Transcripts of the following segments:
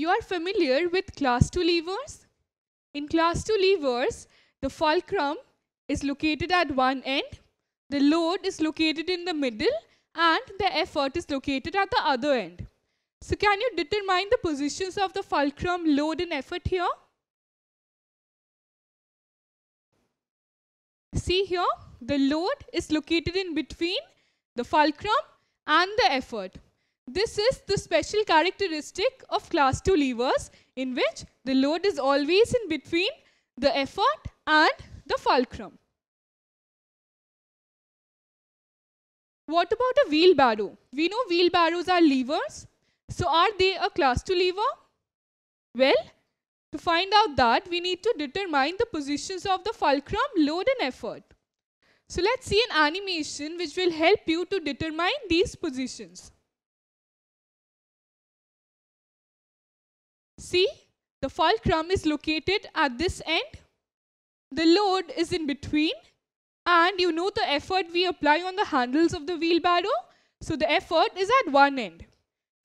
You are familiar with class 2 levers? In class 2 levers, the fulcrum is located at one end, the load is located in the middle, and the effort is located at the other end. So can you determine the positions of the fulcrum, load, and effort here? See here, the load is located in between the fulcrum and the effort. This is the special characteristic of class 2 levers in which the load is always in between the effort and the fulcrum. What about a wheelbarrow? We know wheelbarrows are levers. So are they a class 2 lever? Well, to find out that, we need to determine the positions of the fulcrum, load and effort. So let's see an animation which will help you to determine these positions. See, the fulcrum is located at this end. The load is in between. And you know the effort we apply on the handles of the wheelbarrow? So the effort is at one end.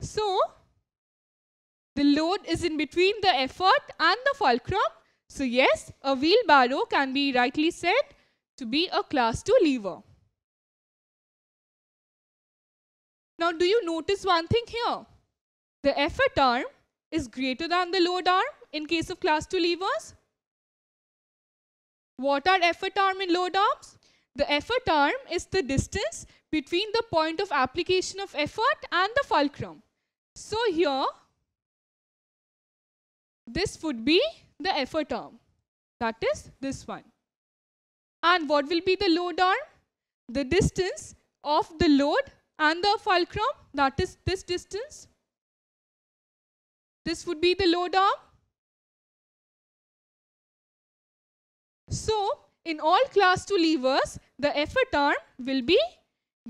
So the load is in between the effort and the fulcrum. So yes, a wheelbarrow can be rightly said to be a class 2 lever. Now do you notice one thing here? The effort arm is greater than the load arm in case of class 2 levers. What are effort arm and load arms? The effort arm is the distance between the point of application of effort and the fulcrum. So here, this would be the effort arm. That is this one. And what will be the load arm? The distance of the load and the fulcrum, that is this distance this would be the load arm. So, in all class 2 levers, the effort arm will be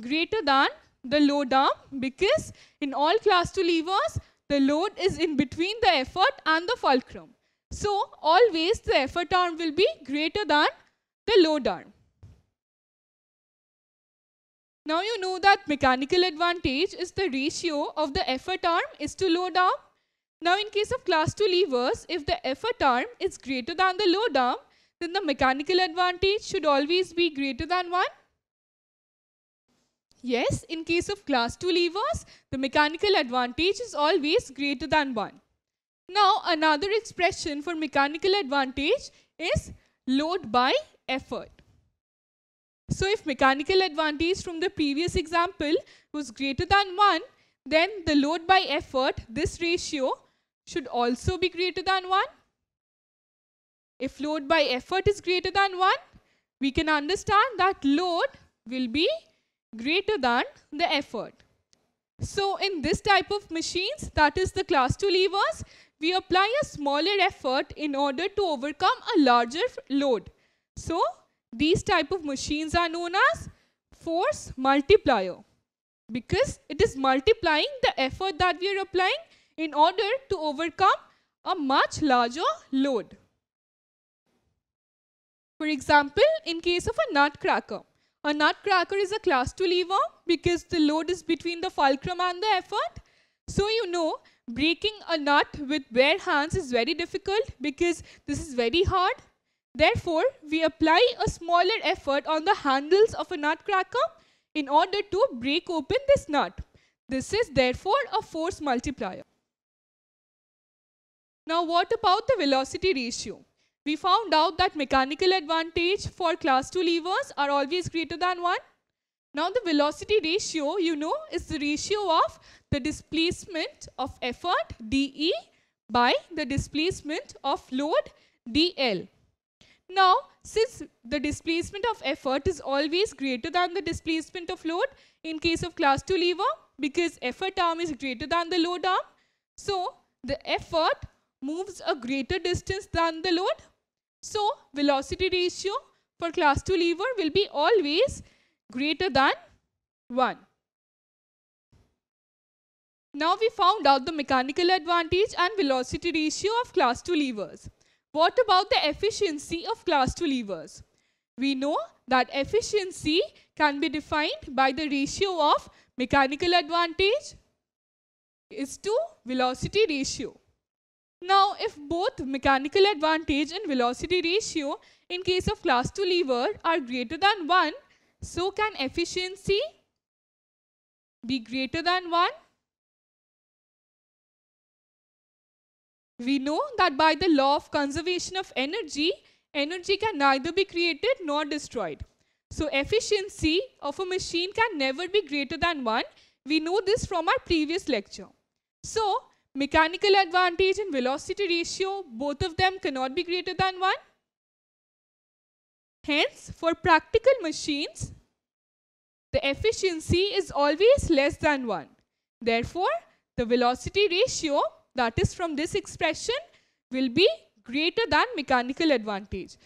greater than the load arm because in all class 2 levers, the load is in between the effort and the fulcrum. So, always the effort arm will be greater than the load arm. Now you know that mechanical advantage is the ratio of the effort arm is to load arm. Now in case of class 2 levers, if the effort arm is greater than the load arm, then the mechanical advantage should always be greater than 1. Yes, in case of class 2 levers, the mechanical advantage is always greater than 1. Now another expression for mechanical advantage is load by effort. So if mechanical advantage from the previous example was greater than 1, then the load by effort, this ratio should also be greater than 1. If load by effort is greater than 1, we can understand that load will be greater than the effort. So in this type of machines, that is the class 2 levers, we apply a smaller effort in order to overcome a larger load. So these type of machines are known as force multiplier because it is multiplying the effort that we are applying in order to overcome a much larger load. For example, in case of a nutcracker, a nutcracker is a class 2 lever because the load is between the fulcrum and the effort. So you know breaking a nut with bare hands is very difficult because this is very hard. Therefore, we apply a smaller effort on the handles of a nutcracker in order to break open this nut. This is therefore a force multiplier. Now what about the velocity ratio? We found out that mechanical advantage for class 2 levers are always greater than 1. Now the velocity ratio, you know, is the ratio of the displacement of effort dE by the displacement of load dL. Now, since the displacement of effort is always greater than the displacement of load in case of class 2 lever because effort arm is greater than the load arm, so the effort moves a greater distance than the load. So velocity ratio for class 2 lever will be always greater than 1. Now we found out the mechanical advantage and velocity ratio of class 2 levers. What about the efficiency of class 2 levers? We know that efficiency can be defined by the ratio of mechanical advantage is to velocity ratio. Now, if both mechanical advantage and velocity ratio in case of class 2 lever are greater than 1, so can efficiency be greater than 1? We know that by the law of conservation of energy, energy can neither be created nor destroyed. So efficiency of a machine can never be greater than 1. We know this from our previous lecture. So Mechanical advantage and velocity ratio, both of them cannot be greater than 1. Hence, for practical machines, the efficiency is always less than 1. Therefore, the velocity ratio, that is from this expression, will be greater than mechanical advantage.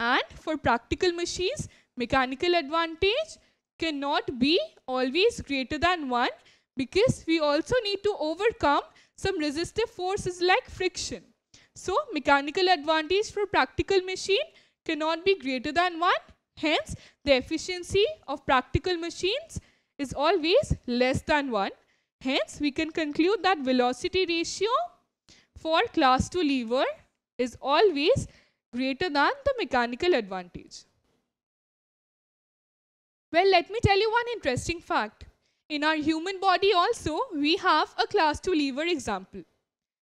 And for practical machines, mechanical advantage cannot be always greater than 1 because we also need to overcome some resistive force is like friction. So mechanical advantage for practical machine cannot be greater than 1. Hence, the efficiency of practical machines is always less than 1. Hence, we can conclude that velocity ratio for class 2 lever is always greater than the mechanical advantage. Well, let me tell you one interesting fact. In our human body also, we have a class 2 lever example.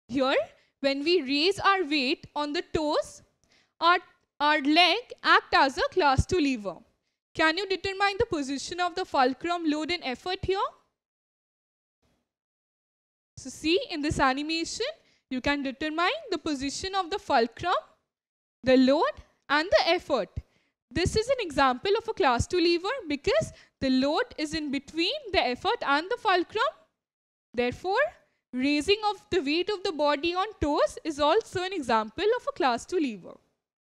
Here, when we raise our weight on the toes, our, our leg act as a class 2 lever. Can you determine the position of the fulcrum load and effort here? So see, in this animation, you can determine the position of the fulcrum, the load and the effort this is an example of a class 2 lever because the load is in between the effort and the fulcrum. Therefore, raising of the weight of the body on toes is also an example of a class 2 lever.